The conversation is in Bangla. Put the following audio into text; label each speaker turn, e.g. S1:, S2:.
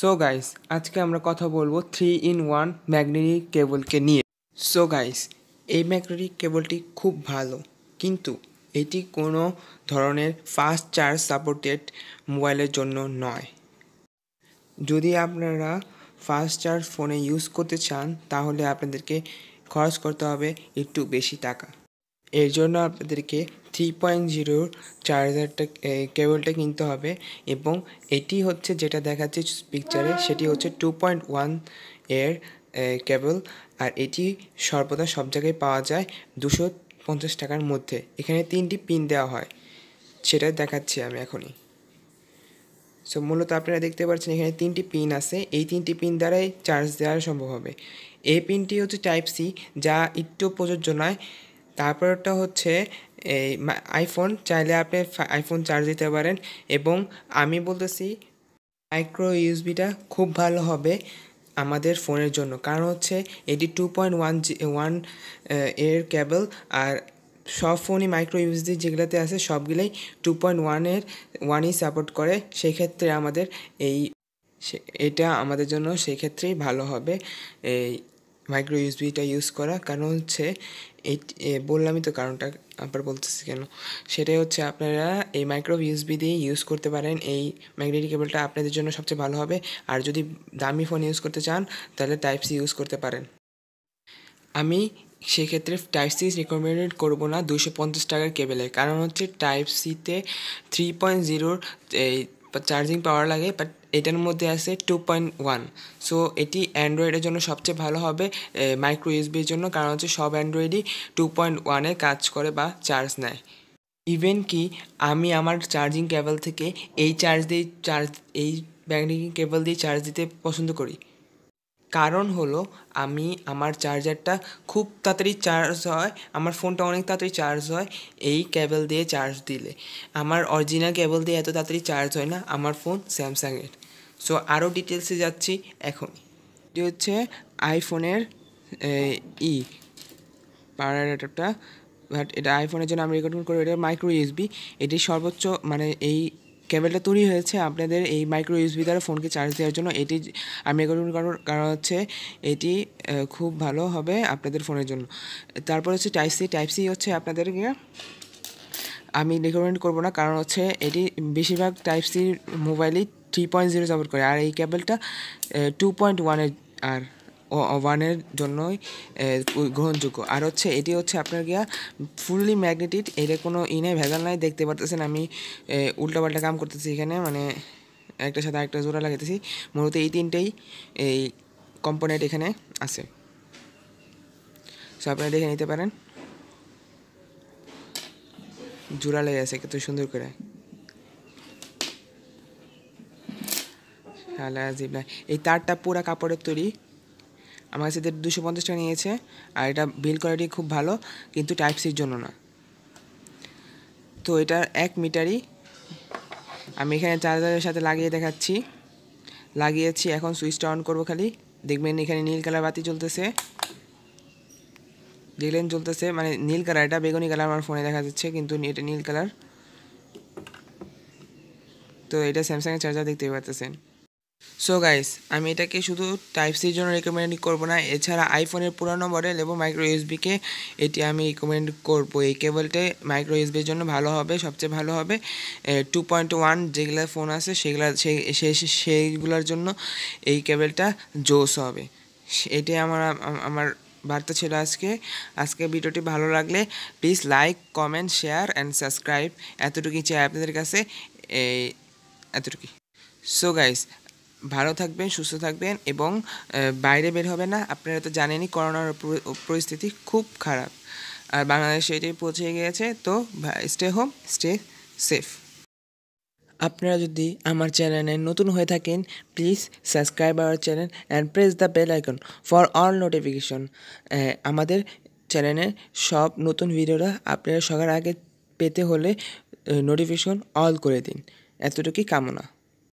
S1: সো গাইস আজকে আমরা কথা বলবো থ্রি ইন ওয়ান ম্যাগনেটিক কেবলকে নিয়ে সো গাইস এই ম্যাগনেটিক কেবলটি খুব ভালো কিন্তু এটি কোনো ধরনের ফাস্ট চার্জ সাপোর্টেড মোবাইলের জন্য নয় যদি আপনারা ফাস্ট চার্জ ফোনে ইউজ করতে চান তাহলে আপনাদেরকে খরচ করতে হবে একটু বেশি টাকা এর জন্য আপনাদেরকে থ্রি পয়েন্ট জিরোর চার্জারটা কেবলটা কিনতে হবে এবং এটি হচ্ছে যেটা দেখাচ্ছে পিকচারে সেটি হচ্ছে টু পয়েন্ট ওয়ান এর কেবল আর এটি সর্বদা সব জায়গায় পাওয়া যায় দুশো পঞ্চাশ টাকার মধ্যে এখানে তিনটি পিন দেওয়া হয় সেটা দেখাচ্ছি আমি এখনই সো মূলত আপনারা দেখতে পাচ্ছেন এখানে তিনটি পিন আছে এই তিনটি পিন দ্বারাই চার্জ দেওয়া সম্ভব হবে এই পিনটি হচ্ছে টাইপ সি যা একটু প্রযোজ্য নয় তারপরটা হচ্ছে এই আইফোন চাইলে আপনি আইফোন চার্জ দিতে পারেন এবং আমি বলতেছি মাইক্রো ইউএসবিটা খুব ভালো হবে আমাদের ফোনের জন্য কারণ হচ্ছে এটি two point one G one এর ক্যাবল আর সব ফোনই মাইক্রো ইউএসডি যেগুলোতে আছে সবগুলোই টু পয়েন্ট ওয়ানের ওয়ানই সাপোর্ট করে সেক্ষেত্রে আমাদের এই এটা আমাদের জন্য সেক্ষেত্রেই ভালো হবে এই মাইক্রো ইউএসবিটা ইউজ করা কারণ হচ্ছে এই বললামই তো কারণটা আবার বলতেছি কেন সেটাই হচ্ছে আপনারা এই মাইক্রো ইউএসবি দিয়ে ইউজ করতে পারেন এই ম্যাগনেটিক কেবলটা আপনাদের জন্য সবচেয়ে ভালো হবে আর যদি দামি ফোন ইউজ করতে চান তাহলে টাইপ সি ইউজ করতে পারেন আমি সেক্ষেত্রে টাইপ সি রেকমেন্ডেড করবো না দুশো পঞ্চাশ টাকার কেবেলে কারণ হচ্ছে টাইপ সিতে থ্রি পয়েন্ট জিরোর এই চার্জিং পাওয়ার লাগে বাট এটার মধ্যে আছে টু পয়েন্ট ওয়ান সো এটি অ্যান্ড্রয়েডের জন্য সবচেয়ে ভালো হবে মাইক্রো ইউসবির জন্য কারণ হচ্ছে সব অ্যান্ড্রয়েডই টু পয়েন্ট ওয়ানে কাজ করে বা চার্জ নেয় ইভেন কি আমি আমার চার্জিং কেবল থেকে এই চার্জ দিয়ে চার্জ এই ব্যাংকিং কেবল দিয়ে চার্জ দিতে পছন্দ করি কারণ হলো আমি আমার চার্জারটা খুব তাড়াতাড়ি চার্জ হয় আমার ফোনটা অনেক তাড়াতাড়ি চার্জ হয় এই কেবল দিয়ে চার্জ দিলে আমার অরিজিনাল কেবল দিয়ে এত তাড়াতাড়ি চার্জ হয় না আমার ফোন স্যামসাংয়ের সো আরও ডিটেলসে যাচ্ছি এখন এটি হচ্ছে আইফোনের ই পাওয়ার অ্যাডাপ্টার বাট এটা আইফোনের জন্য আমি রেকমেন্ড করবো এটা মাইক্রো ইউএসবি এটি সর্বোচ্চ মানে এই কেবেলটা তৈরি হয়েছে আপনাদের এই মাইক্রো ইউএসবি দ্বারা ফোনকে চার্জ দেওয়ার জন্য এটি আমি কারণ কারণ হচ্ছে এটি খুব ভালো হবে আপনাদের ফোনের জন্য তারপর হচ্ছে টাইপ সি টাইপ সি হচ্ছে আপনাদের আমি রেকমেন্ড করব না কারণ হচ্ছে এটি বেশিরভাগ টাইপ সি মোবাইলই থ্রি পয়েন্ট জিরো সাপোর্ট করে আর এই ক্যাবেলটা টু পয়েন্ট ওয়ানের আর ওয়ানের জন্যই গ্রহণযোগ্য আর হচ্ছে এটি হচ্ছে আপনার গিয়া ফুললি ম্যাগনেটিক এর কোনো ইনে ভেজাল নাই দেখতে পারতেছেন আমি উল্টাপাল্টা কাম করতেছি এখানে মানে একটা সাথে একটা জোড়া লাগাইতেছি মূলত এই তিনটেই এই কম্পোনেন্ট এখানে আছে সো আপনারা দেখে নিতে পারেন জোড়া লেগে আছে কত সুন্দর করে এই তারটা পুরা কাপড়ের তৈরি আমার কাছে দুশো পঞ্চাশ টাকা নিয়েছে আর এটা বিল কোয়ালিটি খুব ভালো কিন্তু টাইপ সির জন্য না তো এটা এক মিটারই আমি এখানে চার্জারের সাথে লাগিয়ে দেখাচ্ছি লাগিয়েছি এখন সুইচটা অন করবো খালি দেখবেন এখানে নীল কালার বাতি চলতেছে দেখলেন চলতেছে মানে নীল কালার এটা বেগুনি কালার আমার ফোনে দেখা যাচ্ছে কিন্তু এটা নীল কালার তো এটা স্যামসাংয়ের চার্জার দেখতে পাচ্ছেন সো গাইস আমি এটাকে শুধু টাইপ সির জন্য রেকমেন্ড করবো না এছাড়া আইফোনের পুরনো মডেল এবং মাইক্রো ইউএসবিকে এটি আমি রেকমেন্ড করবো এই কেবলটাই মাইক্রো ইউএসবির জন্য ভালো হবে সবচেয়ে ভালো হবে টু পয়েন্ট ওয়ান যেগুলো ফোন আছে সেগুলা সেইগুলোর জন্য এই কেবলটা জোস হবে এটাই আমার আমার বার্তা ছিল আজকে আজকে ভিডিওটি ভালো লাগলে please like comment share and subscribe এতটুকুই চাই আপনাদের কাছে এতটুকুই সো গাইস ভালো থাকবেন সুস্থ থাকবেন এবং বাইরে বের হবে না আপনারা তো জানেনই করোনার পরিস্থিতি খুব খারাপ আর বাংলাদেশে এটাই পৌঁছে গিয়েছে তো স্টে হোম স্টে সেফ আপনারা যদি আমার চ্যানেলে নতুন হয়ে থাকেন please subscribe our channel and press the bell icon for all notification আমাদের চ্যানেলের সব নতুন ভিডিওটা আপনারা সবার আগে পেতে হলে নোটিফিকেশন অল করে দিন এতটুকুই কামনা